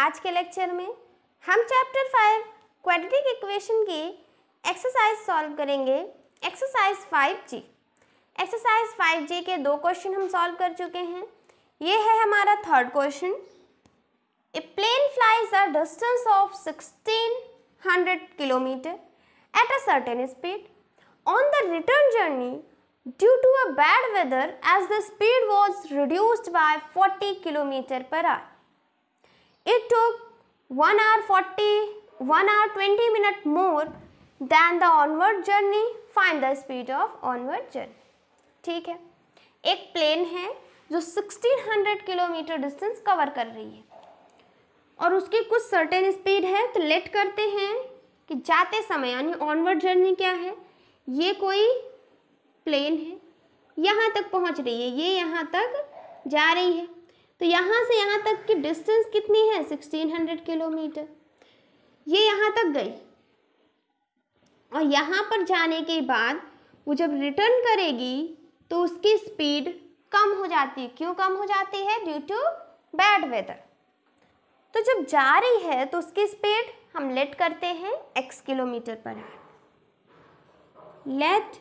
आज के लेक्चर में हम चैप्टर फाइव क्वाड्रेटिक इक्वेशन की एक्सरसाइज सॉल्व करेंगे exercise five G exercise five G के दो क्वेश्चन हम सॉल्व कर चुके हैं ये है हमारा third question a plane flies a distance of sixteen hundred kilometre at a certain speed on the return journey due to a bad weather as the speed was reduced by forty kilometre per hour It took 1 hour 40, 1 hour 20 minute more than the onward journey. Find the speed of onward journey. ठीक है एक plane है जो 1600 kilometre distance cover कर रही है और उसकी कुछ सर्टेन स्पीड है तो लेट करते हैं कि जाते समय यानी ऑनवर्ड जर्नी क्या है ये कोई प्लेन है यहाँ तक पहुँच रही है ये यहाँ तक जा रही है तो यहाँ से यहाँ तक की डिस्टेंस कितनी है सिक्सटीन हंड्रेड किलोमीटर ये यहाँ तक गई और यहाँ पर जाने के बाद वो जब रिटर्न करेगी तो उसकी स्पीड कम हो जाती है क्यों कम हो जाती है ड्यू टू बैड वेदर तो जब जा रही है तो उसकी स्पीड हम लेट करते हैं x kilometre per let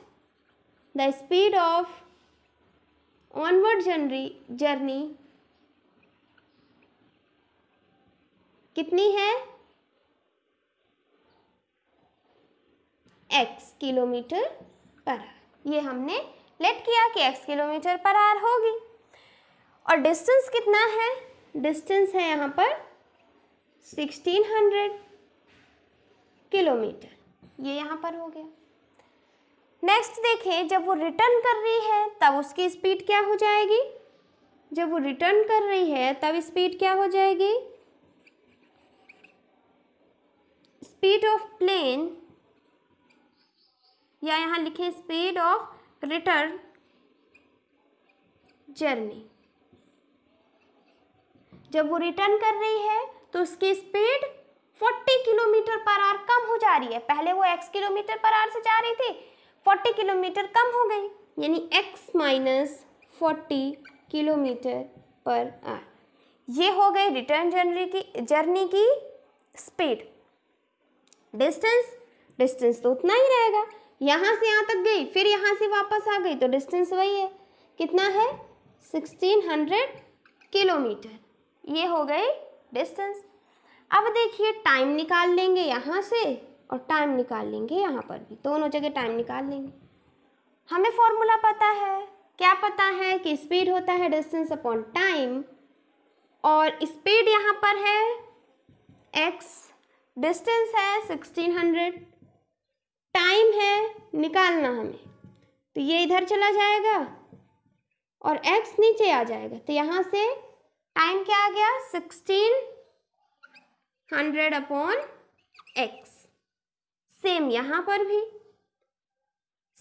the speed of onward journey journey कितनी है एक्स किलोमीटर पर आर ये हमने लेट किया कि एक्स किलोमीटर पर आर होगी और डिस्टेंस कितना है डिस्टेंस है यहाँ पर 1600 किलोमीटर ये यहाँ पर हो गया नेक्स्ट देखें जब वो रिटर्न कर रही है तब उसकी स्पीड क्या हो जाएगी जब वो रिटर्न कर रही है तब स्पीड क्या हो जाएगी स्पीड ऑफ प्लेन या यहाँ लिखे स्पीड ऑफ रिटर्न जर्नी जब वो रिटर्न कर रही है तो उसकी स्पीड 40 किलोमीटर पर आर कम हो जा रही है पहले वो x किलोमीटर पर आर से जा रही थी 40 किलोमीटर कम हो गई यानी x minus forty kilometre per hour ये हो गई रिटर्न जर्नी की जर्नी की स्पीड डिस्टेंस डिस्टेंस तो उतना ही रहेगा यहाँ से यहाँ तक गई फिर यहाँ से वापस आ गई तो डिस्टेंस वही है कितना है सिक्सटीन हंड्रेड किलोमीटर ये हो गई डिस्टेंस अब देखिए टाइम निकाल लेंगे यहाँ से और टाइम निकाल लेंगे यहाँ पर भी दोनों जगह टाइम निकाल लेंगे हमें फॉर्मूला पता है क्या पता है कि स्पीड होता है डिस्टेंस अपॉन टाइम और स्पीड यहाँ पर है एक्स डिस्टेंस है 1600 टाइम है निकालना हमें तो ये इधर चला जाएगा और एक्स नीचे आ जाएगा तो यहाँ से टाइम क्या आ गया 1600 अपॉन एक्स सेम यहाँ पर भी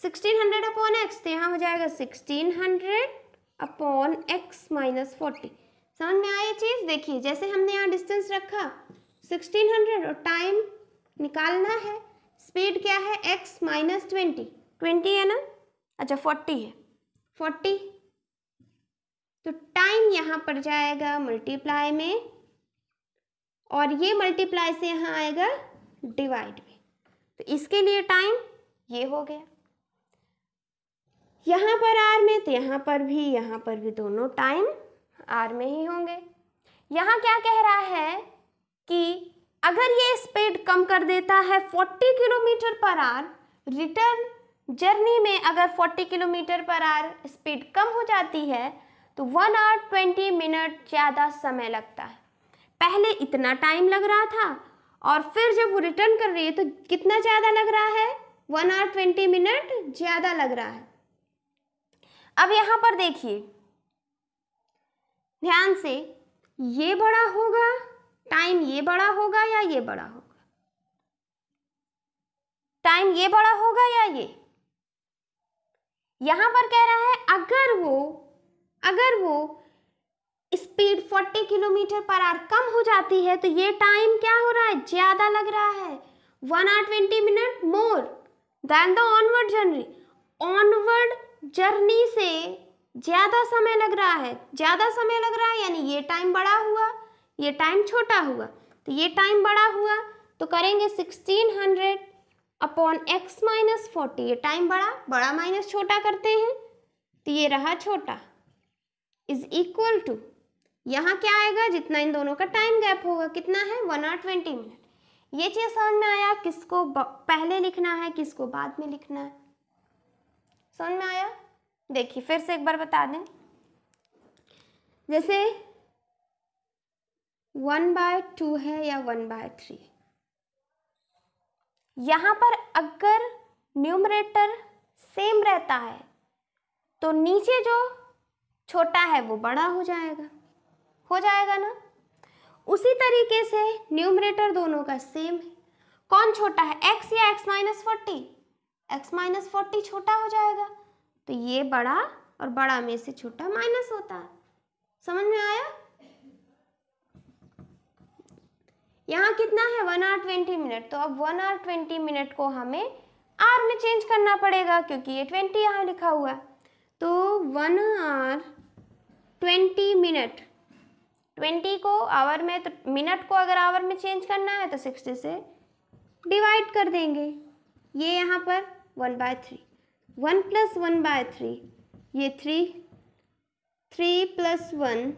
1600 अपॉन एक्स तो यहाँ हो जाएगा 1600 अपॉन एक्स माइनस फोर्टी समझ में आया चीज़ देखिए जैसे हमने यहाँ डिस्टेंस रखा सिक्सटीन हंड्रेड और टाइम निकालना है स्पीड क्या है एक्स माइनस ट्वेंटी ट्वेंटी है ना अच्छा फोर्टी है फोर्टी तो टाइम यहाँ पर जाएगा मल्टीप्लाई में और ये मल्टीप्लाई से यहाँ आएगा डिवाइड में तो इसके लिए टाइम ये हो गया यहाँ पर आर में तो यहाँ पर भी यहाँ पर भी दोनों टाइम आर में ही होंगे यहाँ क्या कह रहा है कि अगर ये स्पीड कम कर देता है 40 kilometre per are return journey में अगर 40 किलोमीटर पर आर स्पीड कम हो जाती है तो वन आवर ट्वेंटी मिनट ज़्यादा समय लगता है पहले इतना टाइम लग रहा था और फिर जब वो रिटर्न कर रही है तो कितना ज़्यादा लग रहा है वन आवर ट्वेंटी मिनट ज़्यादा लग रहा है अब यहाँ पर देखिए ध्यान से ये बड़ा होगा टाइम ये बड़ा होगा या ये बड़ा होगा टाइम ये बड़ा होगा या ये यहां पर कह रहा है अगर वो अगर वो स्पीड 40 किलोमीटर पर आर कम हो जाती है तो ये टाइम क्या हो रहा है ज़्यादा लग रहा है one hour twenty minute more than the onward journey onward journey से ज़्यादा समय लग रहा है ज़्यादा समय लग रहा है यानी ये टाइम बड़ा हुआ ये टाइम छोटा हुआ तो ये टाइम बड़ा हुआ तो करेंगे sixteen hundred upon x minus forty ये टाइम बड़ा बड़ा माइनस छोटा करते हैं तो ये रहा छोटा इज इक्वल टू यहाँ क्या आएगा जितना इन दोनों का टाइम गैप होगा कितना है वन आर ट्वेंटी मिनट ये चीज़ समझ में आया किसको पहले लिखना है किसको बाद में लिखना है समझ में आया देखिए फिर से एक बार बता दें जैसे वन बाय टू है या वन बाय थ्री यहाँ पर अगर न्यूमरेटर सेम रहता है तो नीचे जो छोटा है वो बड़ा हो जाएगा हो जाएगा ना उसी तरीके से न्यूमरेटर दोनों का सेम है कौन छोटा है x या x minus forty x minus forty छोटा हो जाएगा तो ये बड़ा और बड़ा में से छोटा माइनस होता है समझ में आया यहाँ कितना है वन आवर ट्वेंटी मिनट तो अब वन आवर ट्वेंटी मिनट को हमें आर में चेंज करना पड़ेगा क्योंकि ये ट्वेंटी यहाँ लिखा हुआ है तो one hour twenty minute twenty को आवर में तो मिनट को अगर आवर में चेंज करना है तो सिक्सटी से डिवाइड कर देंगे ये यहाँ पर one by three one plus one by three ये three three plus one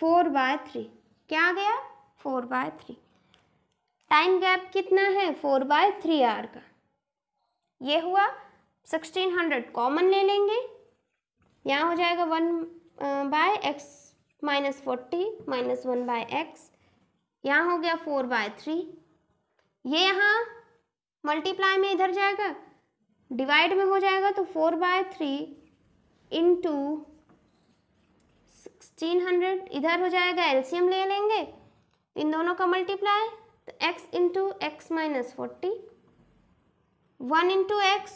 four by three क्या आ गया four by three time gap कितना है फोर बाय थ्री आर का ये हुआ सिक्सटीन हंड्रेड कॉमन ले लेंगे यहाँ हो जाएगा one by x minus forty minus one by x यहाँ हो गया फोर बाय थ्री ये यहाँ मल्टीप्लाई में इधर जाएगा डिवाइड में हो जाएगा तो four by three into sixteen hundred इधर हो जाएगा एलसीएम ले लेंगे इन दोनों का मल्टीप्लाई तो x into x minus forty one into x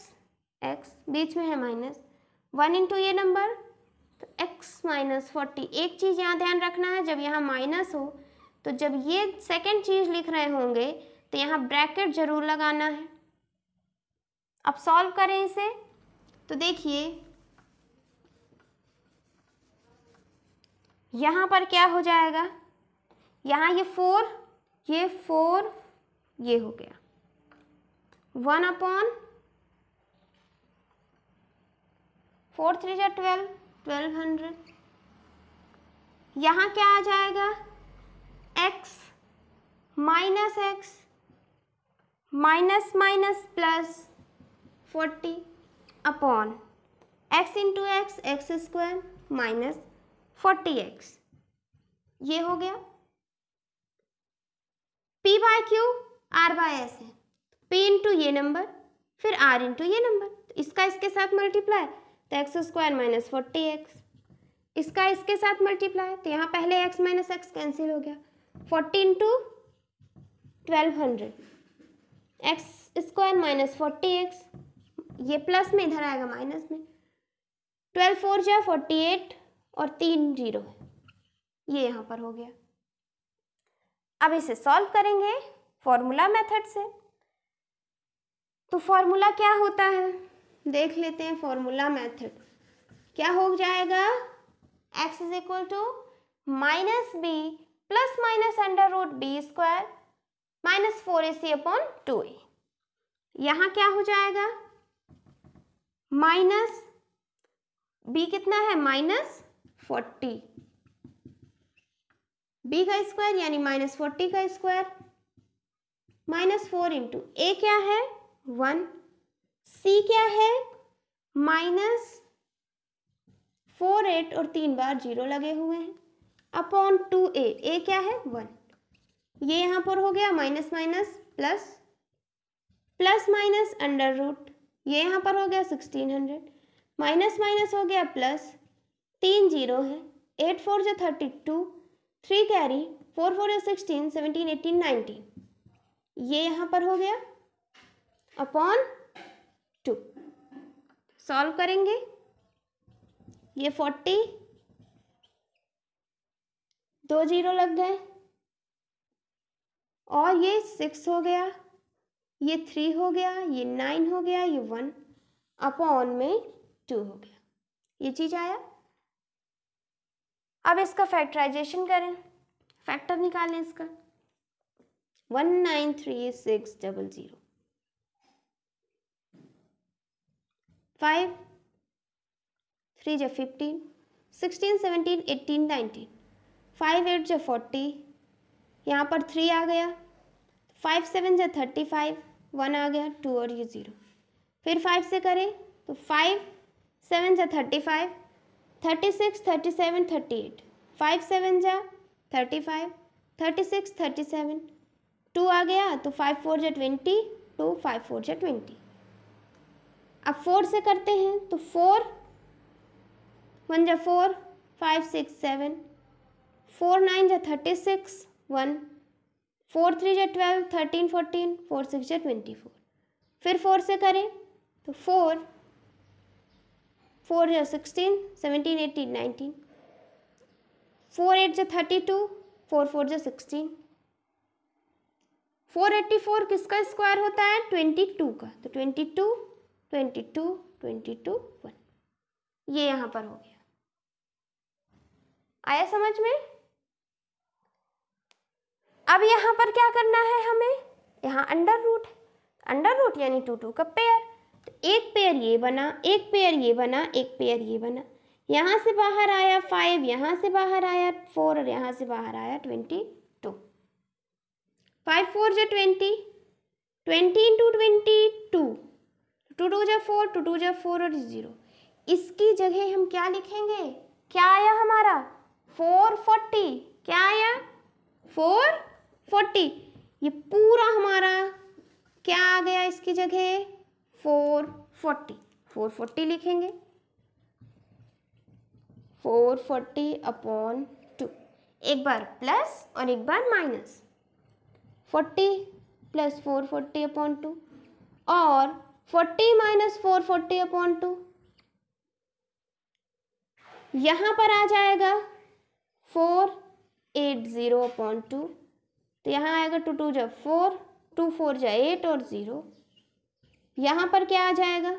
x बीच में है माइनस वन इंटू ये नंबर तो x माइनस फोर्टी एक चीज़ यहाँ ध्यान रखना है जब यहाँ माइनस हो तो जब ये सेकेंड चीज़ लिख रहे होंगे तो यहाँ ब्रैकेट जरूर लगाना है अब सॉल्व करें इसे तो देखिए यहाँ पर क्या हो जाएगा यहाँ ये फोर ये फोर ये हो गया वन अपॉन फोर थ्री जै ट्वेल्व ट्वेल्व हंड्रेड यहाँ क्या आ जाएगा x minus x minus minus plus forty upon x into x x square minus forty x ये हो गया P by Q R by S है पी इंटू ये नंबर फिर आर इंटू ये नंबर तो इसका इसके साथ मल्टीप्लाई तो x square minus forty x इसका इसके साथ मल्टीप्लाई तो यहाँ पहले एक्स माइनस एक्स कैंसिल हो गया forty into twelve hundred x square minus forty x ये प्लस में इधर आएगा माइनस में ट्वेल्व फोर जा फोर्टी एट और तीन जीरो ये यहाँ पर हो गया अब इसे सॉल्व करेंगे फॉर्मूला मेथड से तो फॉर्मूला क्या होता है देख लेते हैं फॉर्मूला मेथड क्या हो जाएगा x is equal to minus B plus minus under root B square minus four A C upon two A यहाँ क्या हो जाएगा माइनस बी कितना है माइनस फोर्टी बी का स्क्वायर यानी माइनस फोर्टी का square minus four into A क्या है वन सी क्या है माइनस फोर एट और तीन बार जीरो लगे हुए हैं अपॉन टू ए ए क्या है वन ये यहाँ पर हो गया minus minus plus plus minus under root ये यहाँ पर हो गया सिक्सटीन हंड्रेड माइनस माइनस हो गया प्लस तीन जीरो है एट फोर जो thirty two three carry four four या सिक्सटीन सेवनटीन एटीन नाइनटीन ये यहाँ पर हो गया अपॉन टू सॉल्व करेंगे ये फोर्टी दो जीरो लग गए और ये सिक्स हो गया ये थ्री हो गया ये नाइन हो गया ये वन अपॉन में टू हो गया ये चीज़ आया अब इसका फैक्टराइजेशन करें फैक्टर निकालें इसका one nine three six double zero five three जो fifteen sixteen seventeen eighteen nineteen five eight जो फोर्टी यहाँ पर थ्री आ गया फाइव सेवन जो थर्टी फाइव वन आ गया टू और ये ज़ीरो फिर फाइव से करें तो फाइव सेवन जो thirty five thirty six thirty seven thirty eight five seven जा thirty five thirty six thirty seven two आ गया तो फाइव फोर जा ट्वेंटी टू फाइव फोर जा ट्वेंटी अब फोर से करते हैं तो फोर वन जा four five six seven four nine जा thirty six one four three जा twelve thirteen fourteen four six जा ट्वेंटी फोर फिर फोर से करें तो फोर फोर जो sixteen seventeen eighteen nineteen four eight जो थर्टी टू फोर फोर जो सिक्सटीन फोर एट्टी फोर किसका स्क्वायर होता है ट्वेंटी टू का तो twenty two twenty two twenty two one ये यहाँ पर हो गया आया समझ में अब यहाँ पर क्या करना है हमें यहाँ अंडर रूट अंडर रूट यानी टू टू का पेयर एक पेयर ये बना एक पेयर ये बना एक पेयर ये बना यहाँ से बाहर आया फाइव यहाँ से बाहर आया फोर और यहाँ से बाहर आया ट्वेंटी टू फाइव फोर जो twenty twenty into twenty two two two जो फोर टू टू जो फोर और ज़ीरो इसकी जगह हम क्या लिखेंगे क्या आया हमारा फोर फोर्टी क्या आया फोर फोर्टी ये पूरा हमारा क्या आ गया इसकी जगह फोर फोर्टी फोर फोर्टी लिखेंगे फोर फोर्टी अपॉन टू एक बार प्लस और एक बार minus forty plus four forty upon two और forty minus four forty upon two यहाँ पर आ जाएगा four eight zero upon two तो यहाँ आएगा टू टू जब फोर टू फोर जाए एट और ज़ीरो यहाँ पर क्या आ जाएगा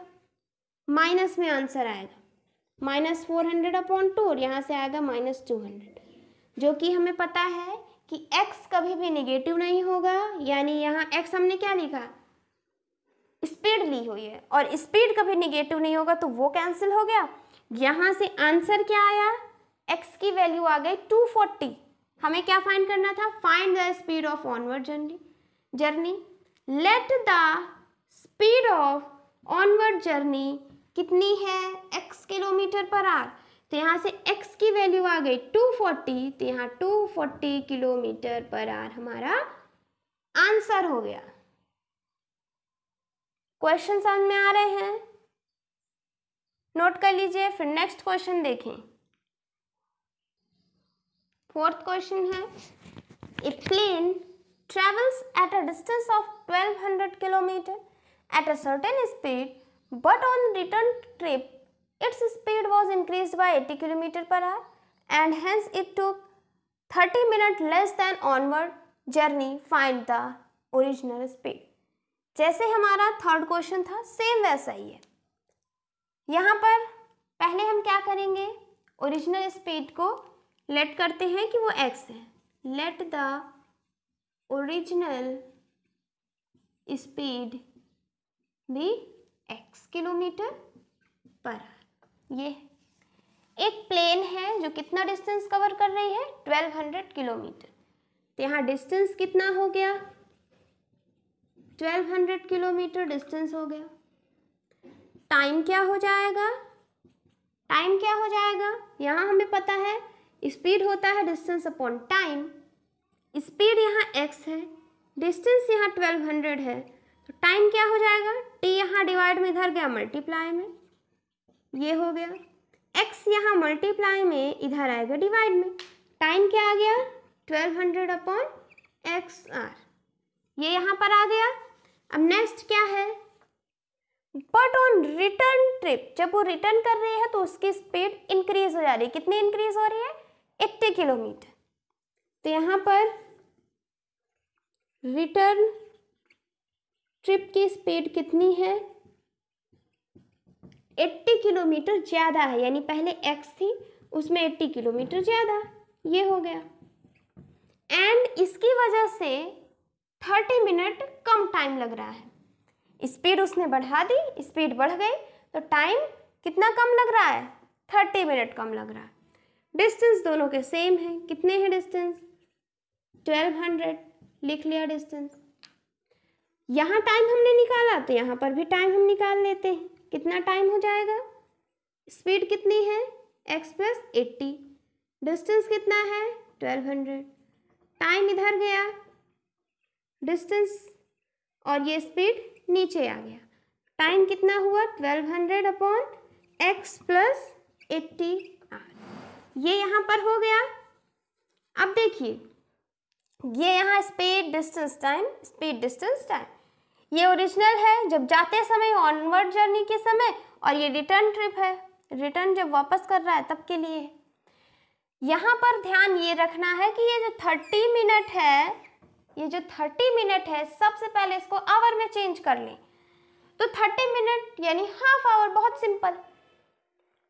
माइनस में आंसर आएगा minus four hundred upon two और यहाँ से आएगा माइनस टू हंड्रेड जो कि हमें पता है कि x कभी भी निगेटिव नहीं होगा यानी यहाँ x हमने क्या लिखा स्पीड ली हुई है और स्पीड कभी निगेटिव नहीं होगा तो वो कैंसिल हो गया यहाँ से आंसर क्या आया x की वैल्यू आ गई 240 हमें क्या फाइंड करना था find the speed of onward journey journey let the speed of onward journey कितनी है x किलोमीटर पर आर तो यहाँ से x की वैल्यू आ गई 240 तो यहाँ 240 किलोमीटर पर आर हमारा आंसर हो गया क्वेश्चन समझ में आ रहे हैं नोट कर लीजिए फिर नेक्स्ट क्वेश्चन देखें फोर्थ क्वेश्चन है a plane travels at a distance of 1200 kilometre at a certain speed but on return trip its speed was increased by 80 km per hour and hence it took 30 minutes less than onward journey find the original speed. जैसे हमारा third question था same वैसा ही है यहाँ पर पहले हम क्या करेंगे ओरिजिनल स्पीड को लेट करते हैं कि वो एक्स है लेट द ओरिजिनल स्पीड भी x किलोमीटर पर ये एक प्लेन है जो कितना डिस्टेंस कवर कर रही है 1200 किलोमीटर तो यहाँ डिस्टेंस कितना हो गया 1200 किलोमीटर डिस्टेंस हो गया टाइम क्या हो जाएगा टाइम क्या हो जाएगा यहाँ हमें पता है स्पीड होता है डिस्टेंस अपॉन टाइम स्पीड यहाँ x है डिस्टेंस यहाँ 1200 है तो टाइम क्या हो जाएगा टी यहाँ डिवाइड में इधर गया मल्टीप्लाई में ये हो गया एक्स यहाँ मल्टीप्लाई में इधर आएगा डिवाइड में टाइम क्या आ गया twelve hundred upon x hour ये यहाँ पर आ गया अब नेक्स्ट क्या है बट ऑन रिटर्न ट्रिप जब वो रिटर्न कर रही है तो उसकी स्पीड इंक्रीज हो जा रही है कितनी इंक्रीज हो रही है एट्टी किलोमीटर तो यहाँ पर रिटर्न ट्रिप की स्पीड कितनी है 80 किलोमीटर ज़्यादा है यानी पहले x थी उसमें 80 किलोमीटर ज़्यादा ये हो गया एंड इसकी वजह से 30 मिनट कम टाइम लग रहा है स्पीड उसने बढ़ा दी स्पीड बढ़ गई तो टाइम कितना कम लग रहा है 30 मिनट कम लग रहा है डिस्टेंस दोनों के सेम है कितने हैं डिस्टेंस 1200 लिख लिया डिस्टेंस यहाँ टाइम हमने निकाला तो यहाँ पर भी टाइम हम निकाल लेते हैं कितना टाइम हो जाएगा स्पीड कितनी है एक्स प्लस एट्टी डिस्टेंस कितना है ट्वेल्व हंड्रेड टाइम इधर गया डिस्टेंस और ये स्पीड नीचे आ गया टाइम कितना हुआ twelve hundred upon x plus eighty hour ये यहाँ पर हो गया अब देखिए ये यहाँ speed distance time speed distance time ये ओरिजिनल है जब जाते समय ऑनवर्ड जर्नी के समय और ये रिटर्न ट्रिप है रिटर्न जब वापस कर रहा है तब के लिए यहाँ पर ध्यान ये रखना है कि ये जो थर्टी मिनट है ये जो थर्टी मिनट है सबसे पहले इसको आवर में चेंज कर लें तो थर्टी मिनट यानी हाफ आवर बहुत सिंपल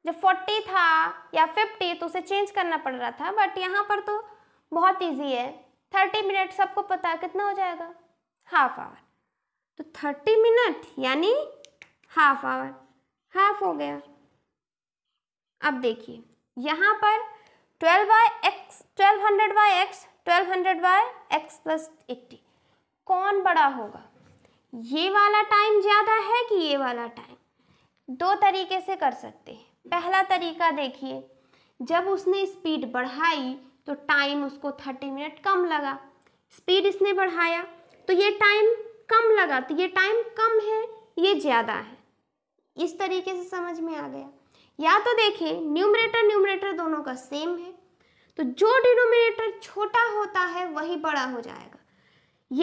जब फोर्टी था या फिफ्टी तो उसे चेंज करना पड़ रहा था बट यहाँ पर तो बहुत ईजी है थर्टी मिनट सबको पता कितना हो जाएगा हाफ आवर तो थर्टी मिनट यानी हाफ आवर हाफ हो गया अब देखिए यहाँ पर twelve by x twelve hundred by x twelve hundred by x plus eighty कौन बड़ा होगा ये वाला टाइम ज़्यादा है कि ये वाला टाइम दो तरीके से कर सकते हैं पहला तरीका देखिए जब उसने स्पीड बढ़ाई तो टाइम उसको थर्टी मिनट कम लगा स्पीड इसने बढ़ाया तो ये टाइम कम लगा तो ये टाइम कम है ये ज़्यादा है इस तरीके से समझ में आ गया या तो देखें न्यूमरेटर न्यूमरेटर दोनों का सेम है तो जो डिनोमिनेटर छोटा होता है वही बड़ा हो जाएगा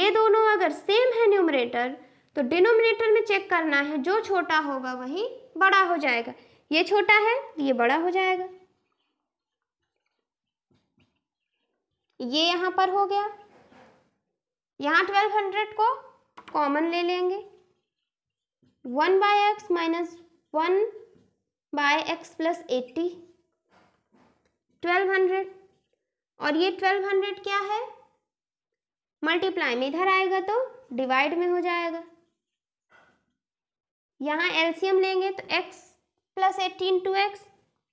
ये दोनों अगर सेम है न्यूमरेटर तो डिनोमिनेटर में चेक करना है जो छोटा होगा वही बड़ा हो जाएगा ये छोटा है ये बड़ा हो जाएगा ये यहाँ पर हो गया यहाँ ट्वेल्व हंड्रेड को कॉमन ले लेंगे one by x minus one by x plus eighty twelve hundred और ये ट्वेल्व हंड्रेड क्या है मल्टीप्लाई में इधर आएगा तो डिवाइड में हो जाएगा यहाँ एल्सियम लेंगे तो x plus eighty into x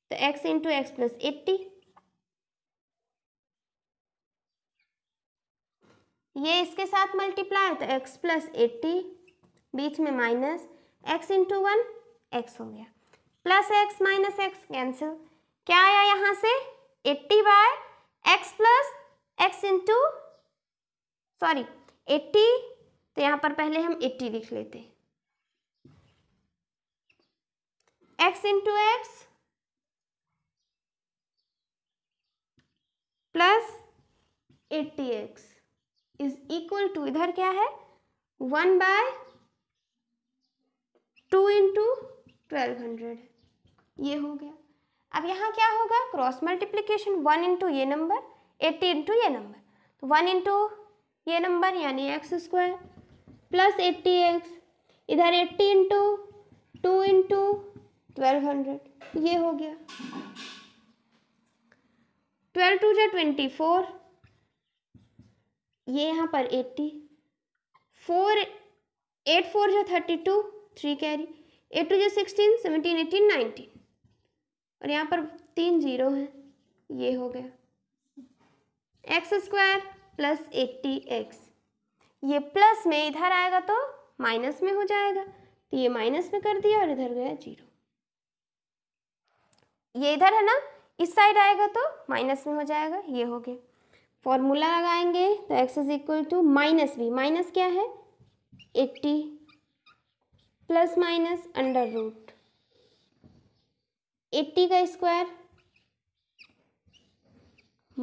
तो x into x plus eighty ये इसके साथ मल्टीप्लाई तो एक्स प्लस एट्टी बीच में minus x into one x हो गया plus x minus x cancel क्या आया यहाँ से eighty by x plus x into sorry eighty तो यहाँ पर पहले हम एट्टी लिख लेते x into x plus eighty x is equal to इधर क्या है one by two into twelve hundred ये हो गया अब यहाँ क्या होगा क्रॉस मल्टीप्लीकेशन वन इंटू ये नंबर एट्टी इंटू ये नंबर तो वन इंटू ये नंबर यानी x square plus eighty x इधर eighty into two into twelve hundred ये हो गया ट्वेल्व टू जो ट्वेंटी फोर ये यहाँ पर एट्टी फोर एट फोर जो thirty two three carry eight two जो सिक्सटीन सेवनटीन एटीन नाइनटीन और यहाँ पर तीन जीरो हैं ये हो गया x square plus eighty x ये प्लस में इधर आएगा तो माइनस में हो जाएगा तो ये माइनस में कर दिया और इधर गया जीरो ये इधर है ना इस साइड आएगा तो माइनस में हो जाएगा ये हो गया फॉर्मूला लगाएंगे तो x is equal to minus B minus क्या है eighty plus minus under root eighty का square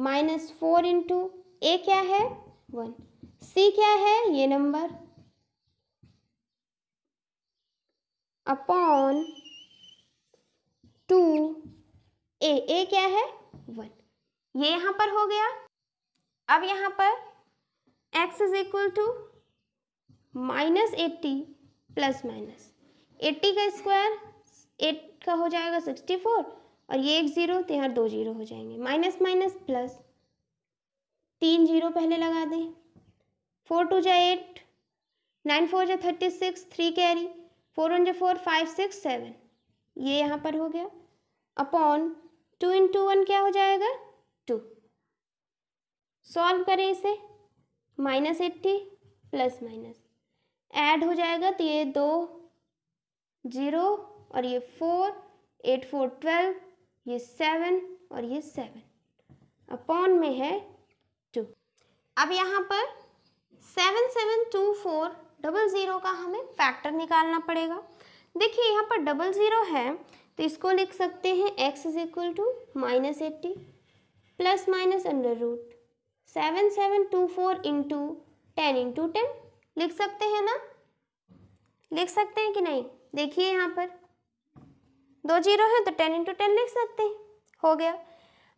minus four into A क्या है वन सी क्या है ये number upon two A A क्या है वन ये यहाँ पर हो गया अब यहाँ पर x is equal to minus eighty plus minus eighty का स्क्वायर एट का हो जाएगा सिक्सटी फोर और ये एक ज़ीरो तो यहाँ दो जीरो हो जाएंगे माइनस माइनस प्लस तीन जीरो पहले लगा दें फोर टू जो एट नाइन फोर जो thirty six three carry four one जो फोर फाइव सिक्स सेवन ये यहाँ पर हो गया अपॉन टू इंटू वन क्या हो जाएगा टू सॉल्व करें इसे minus eighty plus minus add हो जाएगा तो ये दो जीरो और ये फोर एट फोर ट्वेल्व ये सेवन और ये सेवन अपॉन में है टू अब यहाँ पर seven seven two four double zero का हमें फैक्टर निकालना पड़ेगा देखिए यहाँ पर डबल ज़ीरो है तो इसको लिख सकते हैं x is equal to minus eighty plus minus under root seven seven two four into ten into ten लिख सकते हैं ना लिख सकते हैं कि नहीं देखिए यहाँ पर दो जीरो हैं तो टेन इंटू टेन लिख सकते हैं हो गया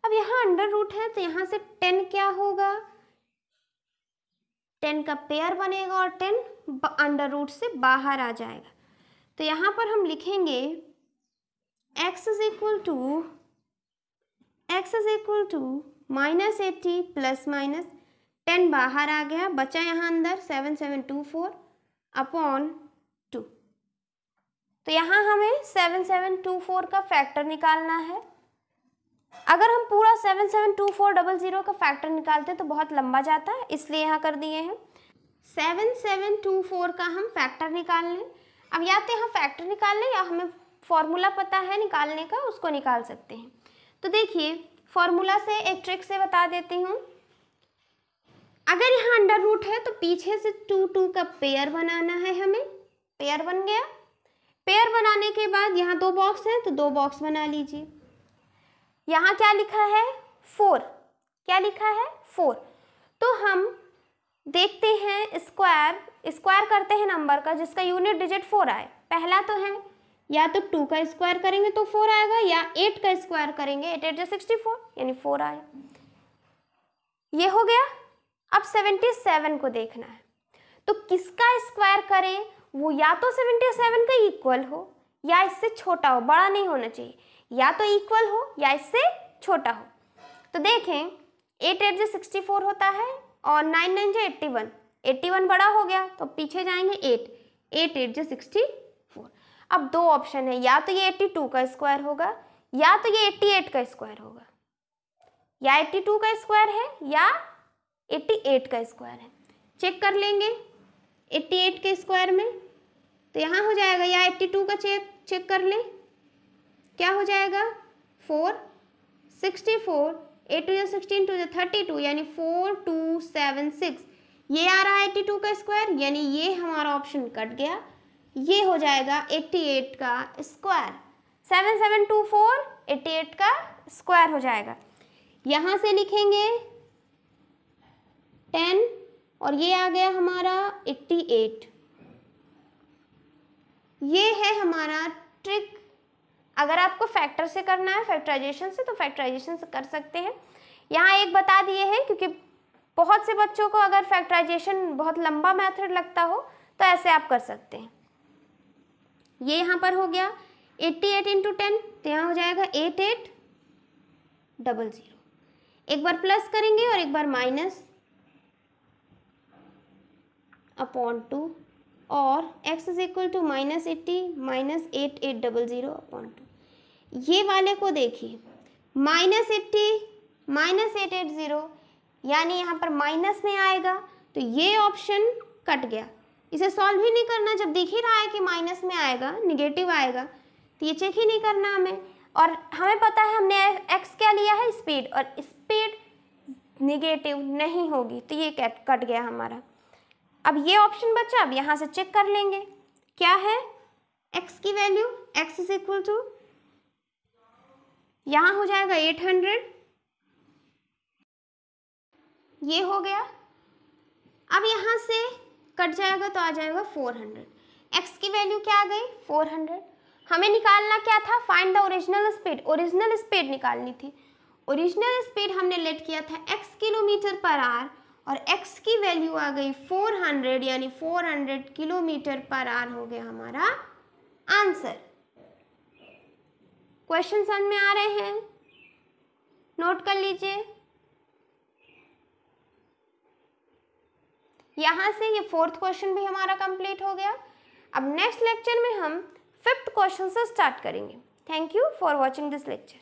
अब यहाँ अंडर रूट है तो यहाँ से टेन क्या होगा टेन का पेयर बनेगा और टेन अंडर रूट से बाहर आ जाएगा तो यहाँ पर हम लिखेंगे x is equal to x is equal to minus eighty plus minus ten बाहर आ गया बचा यहाँ अंदर seven seven two four upon two तो यहाँ हमें सेवन सेवन टू फोर का फैक्टर निकालना है अगर हम पूरा seven seven two four double zero का फैक्टर निकालते तो बहुत लंबा जाता है इसलिए यहाँ कर दिए हैं सेवन सेवन टू फोर का हम फैक्टर निकाल लें अब या तो यहाँ फैक्टर निकाल लें या हमें फॉर्मूला पता है निकालने का उसको निकाल सकते हैं तो देखिए फॉर्मूला से एक ट्रिक से बता देती हूँ अगर यहाँ अंडर रूट है तो पीछे से टू टू का पेयर बनाना है हमें पेयर बन गया पेयर बनाने के बाद यहाँ दो बॉक्स हैं तो दो बॉक्स बना लीजिए यहाँ क्या लिखा है फोर क्या लिखा है फोर तो हम देखते हैं स्क्वायर स्क्वायर करते हैं नंबर का जिसका यूनिट डिजिट फोर आए पहला तो है या तो टू का स्क्वायर करेंगे तो फोर आएगा या एट का स्क्वायर करेंगे एट एट सिक्सटी फोर यानी फोर आया ये हो गया अब सेवेंटी सेवन को देखना है तो किसका स्क्वायर करें वो या तो सेवेंटी सेवन का इक्वल हो या इससे छोटा हो बड़ा नहीं होना चाहिए या तो इक्वल हो या इससे छोटा हो तो देखें एट एट जो सिक्सटी फोर होता है और नाइन नाइन जो एट्टी वन एट्टी वन बड़ा हो गया तो पीछे जाएंगे एट एट एट जो सिक्सटी अब दो ऑप्शन है या तो ये 82 का स्क्वायर होगा या तो ये 88 का स्क्वायर होगा या 82 का स्क्वायर है या 88 का स्क्वायर है चेक कर लेंगे 88 के स्क्वायर में तो यहाँ हो जाएगा या 82 का चेक चेक कर लें क्या हो जाएगा four sixty four eight two जो सिक्सटीन टू जो थर्टी टू यानी फोर टू सेवन सिक्स ये आ रहा है एट्टी टू का स्क्वायर यानी ये हमारा ऑप्शन कट गया ये हो जाएगा 88 का स्क्वायर 7724 88 का स्क्वायर हो जाएगा यहाँ से लिखेंगे 10 और ये आ गया हमारा 88 ये है हमारा ट्रिक अगर आपको फैक्टर से करना है फैक्टराइजेशन से तो फैक्टराइजेशन से कर सकते हैं यहाँ एक बता दिए हैं क्योंकि बहुत से बच्चों को अगर फैक्टराइजेशन बहुत लंबा मेथड लगता हो तो ऐसे आप कर सकते हैं ये यहाँ पर हो गया एट्टी एट इंटू टेन तो यहाँ हो जाएगा एट एट डबल ज़ीरो एक बार प्लस करेंगे और एक बार माइनस अपॉन टू और x is equal to minus eighty minus eight eight double zero upon two ये वाले को देखिए minus eighty minus eight eight zero यानी यहाँ पर माइनस में आएगा तो ये ऑप्शन कट गया इसे सॉल्व ही नहीं करना जब दिख ही रहा है कि माइनस में आएगा निगेटिव आएगा तो ये चेक ही नहीं करना हमें और हमें पता है हमने एक्स क्या लिया है स्पीड और स्पीड निगेटिव नहीं होगी तो ये कट गया हमारा अब ये ऑप्शन बचा अब यहाँ से चेक कर लेंगे क्या है एक्स की value x is equal to यहाँ हो जाएगा एट हंड्रेड ये हो गया अब यहाँ से कट जाएगा तो आ जाएगा फोर हंड्रेड एक्स की वैल्यू क्या आ गई फोर हंड्रेड हमें निकालना क्या था find the original speed original speed निकालनी थी ओरिजिनल स्पीड हमने लेट किया था x किलोमीटर पर आर और x की वैल्यू आ गई 400 यानी 400 किलोमीटर पर आर हो गया हमारा आंसर क्वेश्चन समझ में आ रहे हैं नोट कर लीजिए यहाँ से ये फोर्थ क्वेश्चन भी हमारा कंप्लीट हो गया अब नेक्स्ट लेक्चर में हम फिफ्थ क्वेश्चन से स्टार्ट करेंगे thank you for watching this lecture